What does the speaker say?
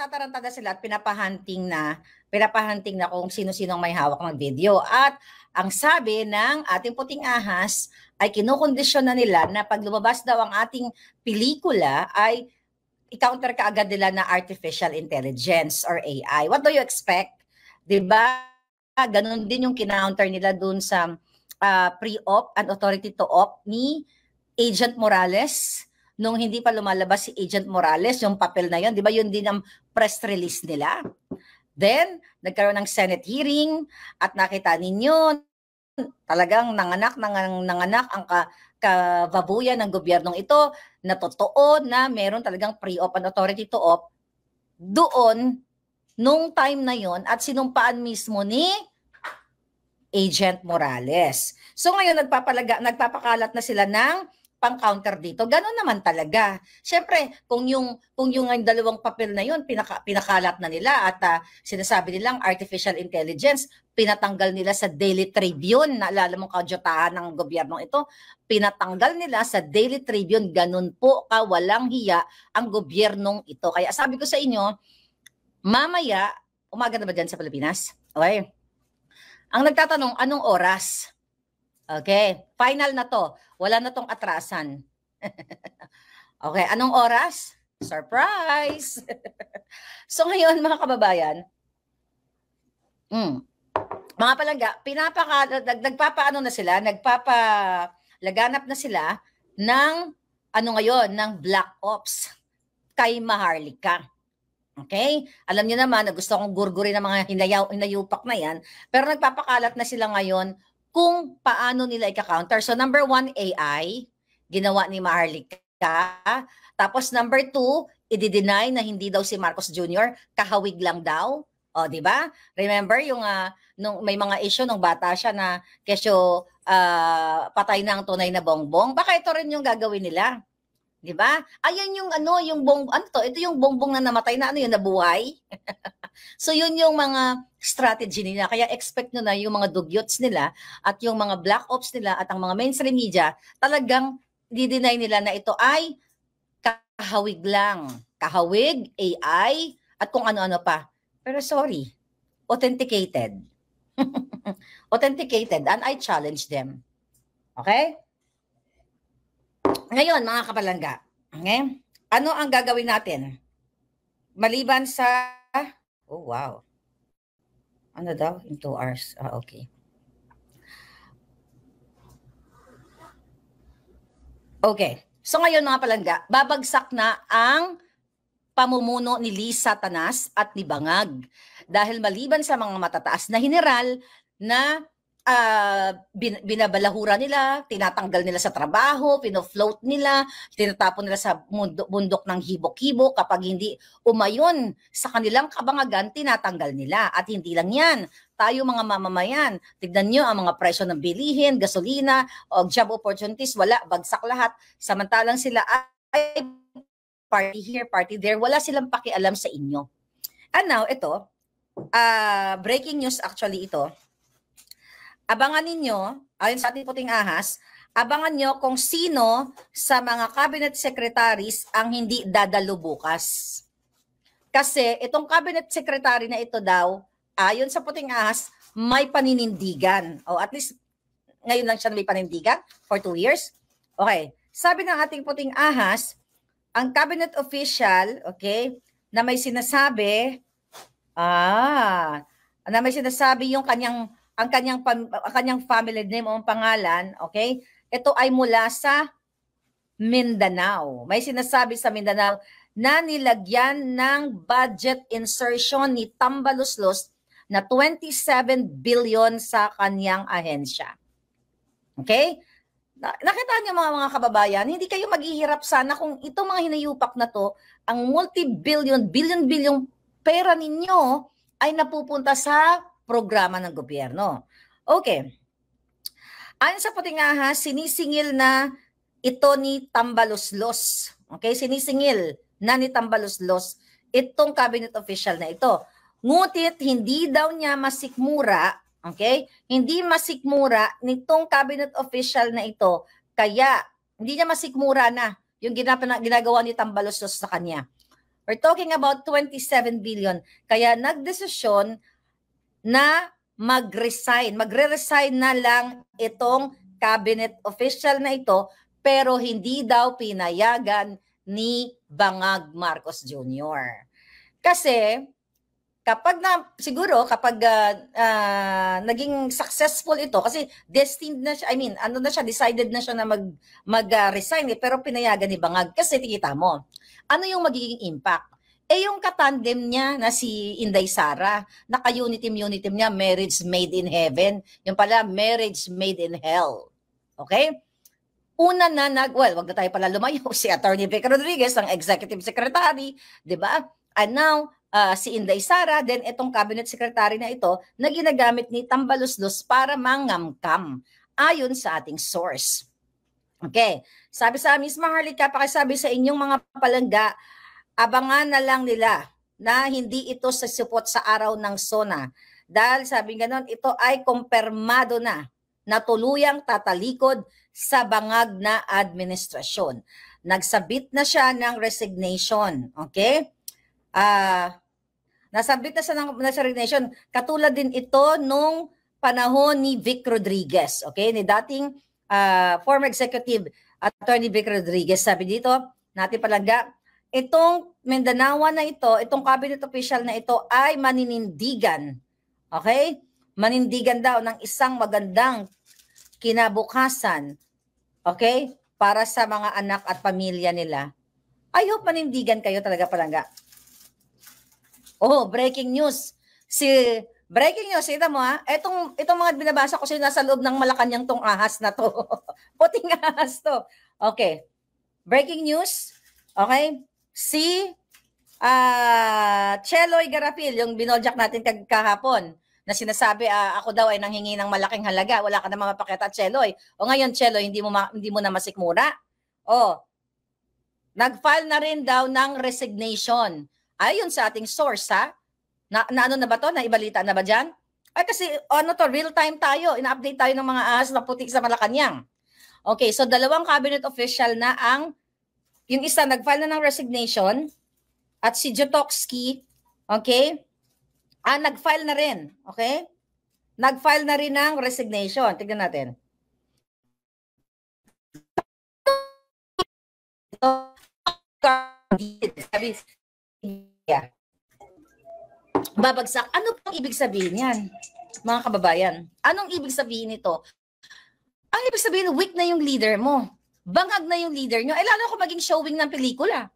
nagtatarantaga sila at pinapahunting na, pinapahunting na kung sino-sino may hawak ng video. At ang sabi ng ating puting ahas ay kinukondisyon na nila na pag lumabas daw ang ating pelikula ay i-counter ka agad nila na artificial intelligence or AI. What do you expect? 'Di ba? Ganun din yung kinounter nila dun sa uh, pre-op and authority to op ni Agent Morales nung hindi pa lumalabas si Agent Morales, yung papel na yun, di ba yun din ang press release nila? Then, nagkaroon ng Senate hearing at nakita ninyo talagang nanganak nang nanganak ang ka, kababuyan ng gobyernong ito na totoo na meron talagang pre-op and authority to op doon nung time na yon at sinumpaan mismo ni Agent Morales. So ngayon nagpapalaga nagpapakalat na sila ng pang-counter dito. Ganun naman talaga. Siyempre, kung yung kung yung dalawang papel na yon pinaka, pinakalat na nila at uh, sinasabi nilang artificial intelligence, pinatanggal nila sa Daily Tribune, naalala mong kaudyotahan ng gobyernong ito, pinatanggal nila sa Daily Tribune, ganun po ka walang hiya ang gobyernong ito. Kaya sabi ko sa inyo, mamaya, umaga na ba dyan sa Pilipinas? Okay. Ang nagtatanong, anong oras? Okay, final na to. Wala na tong atrasan. okay, anong oras? Surprise! so ngayon mga kababayan, mm, mga palangga, pinapaka, nag, nagpapaano na sila, nagpapa, laganap na sila ng, ano ngayon, ng Black Ops kay Maharlika. Okay? Alam niyo naman na gusto kong gurgurin ng mga hinayaw, hinayupak na yan, pero nagpapakalat na sila ngayon kung paano nila ika-counter. So number one, AI, ginawa ni Maharlika. Tapos number two, i-deny na hindi daw si Marcos Jr. kahawig lang daw. O, di ba? Remember yung uh, nung may mga issue nung bata siya na kesyo uh, patay na ang tunay na bongbong. Baka ito rin yung gagawin nila. 'Di ba? Ayan yung ano, yung bong ano to, ito yung bongbong na namatay na ano yun, nabuhay. so yun yung mga strategy nila. Kaya expect nyo na yung mga dugyots nila at yung mga black ops nila at ang mga mainstream media, talagang dideny nila na ito ay kahawig lang. Kahawig, AI, at kung ano-ano pa. Pero sorry, authenticated. authenticated and I challenge them. Okay? Ngayon, mga kapalangga, okay? ano ang gagawin natin? Maliban sa, oh wow, ano daw? In 2 hours. Ah, okay. Okay. So ngayon mga palangga, babagsak na ang pamumuno ni Lisa Tanas at ni Bangag. Dahil maliban sa mga matataas na general na uh, bin, binabalahura nila, tinatanggal nila sa trabaho, pinofloat nila, tinatapon nila sa mundo, bundok ng hibok hibo Kapag hindi umayon sa kanilang kabangagan, tinatanggal nila. At hindi lang yan. Tayo mga mamamayan, tignan nyo ang mga presyo ng bilihin, gasolina, o job opportunities, wala, bagsak lahat. Samantalang sila ay party here, party there, wala silang pakialam sa inyo. And now, ito, uh, breaking news actually ito, abangan ninyo, ayon sa ating puting ahas, abangan nyo kung sino sa mga cabinet secretaries ang hindi dadalo bukas. Kasi itong cabinet secretary na ito daw, ayon sa puting ahas, may paninindigan. O at least ngayon lang siya may panindigan for two years. Okay. Sabi ng ating puting ahas, ang cabinet official, okay, na may sinasabi, ah, na may sinasabi yung kanyang ang kanyang ang kanyang family name o ang pangalan, okay? Ito ay mula sa Mindanao. May sinasabi sa Mindanao na nilagyan ng budget insertion ni Tambaluslos na 27 billion sa kanyang ahensya. Okay? Nakita niyo mga mga kababayan, hindi kayo maghihirap sana kung itong mga hinayupak na to, ang multi-billion, billion-billion pera ninyo ay napupunta sa programa ng gobyerno. Okay. Ayon sa putingaha, sinisingil na ito ni Tambaloslos. Okay, sinisingil na ni Tambaloslos itong cabinet official na ito. Ngunit hindi daw niya masikmura, okay? Hindi masikmura nitong cabinet official na ito kaya hindi niya masikmura na yung ginagawa ni Tambaloslos sa kanya. We're talking about 27 billion. Kaya nagdesisyon na mag-resign. Magre-resign na lang itong cabinet official na ito pero hindi daw pinayagan ni Bangag Marcos Jr. Kasi kapag na siguro kapag uh, uh, naging successful ito kasi destined na siya I mean ano na siya decided na siya na mag mag-resign ah, uh, eh, pero pinayagan ni Bangag kasi tikita mo ano yung magiging impact eh yung katandem niya na si Inday Sara, naka-unitim-unitim niya, marriage made in heaven. Yung pala, marriage made in hell. Okay? Una na nag, well, wag na tayo pala lumayo, si Attorney Vic Rodriguez, ang executive secretary, di ba? And now, uh, si Inday Sara, then itong cabinet secretary na ito, na ginagamit ni Tambalusdos para mangamkam, ayon sa ating source. Okay, sabi sa Miss Maharlika, pakisabi sa inyong mga palangga, abangan na lang nila na hindi ito sasupot sa araw ng SONA. Dahil sabi nga nun, ito ay kompermado na na tuluyang tatalikod sa bangag na administrasyon. Nagsabit na siya ng resignation. Okay? Ah... Uh, Nasabit na siya ng resignation. Katulad din ito nung panahon ni Vic Rodriguez, okay? Ni dating uh, former executive attorney Vic Rodriguez. Sabi dito, natin palangga, itong Mindanawa na ito, itong cabinet official na ito ay maninindigan. Okay? Manindigan daw ng isang magandang kinabukasan. Okay? Para sa mga anak at pamilya nila. I hope manindigan kayo talaga palangga. Oh, breaking news. Si Breaking news, ito mo ha. Itong, itong mga binabasa ko sa'yo nasa loob ng malakanyang tong ahas na to. Puting ahas to. Okay. Breaking news. Okay si uh, Cheloy Garapil, yung binodjak natin kahapon, na sinasabi, uh, ako daw ay nanghingi ng malaking halaga, wala ka na mapakita, Cheloy. O ngayon, Cheloy, hindi mo, ma- hindi mo na masikmura. O, nag-file na rin daw ng resignation. Ayon sa ating source, ha? Na, na ano na ba to? Na ibalita na ba dyan? Ay, kasi ano to, real time tayo. Ina-update tayo ng mga ahas na puti sa Malacanang. Okay, so dalawang cabinet official na ang yung isa nag-file na ng resignation at si Jotowski, okay? Ah, nag-file na rin, okay? Nag-file na rin ng resignation. Tignan natin. Babagsak. Ano pong ibig sabihin yan, mga kababayan? Anong ibig sabihin nito? Ang ibig sabihin, weak na yung leader mo bangag na yung leader nyo, eh lalo kung maging showing ng pelikula.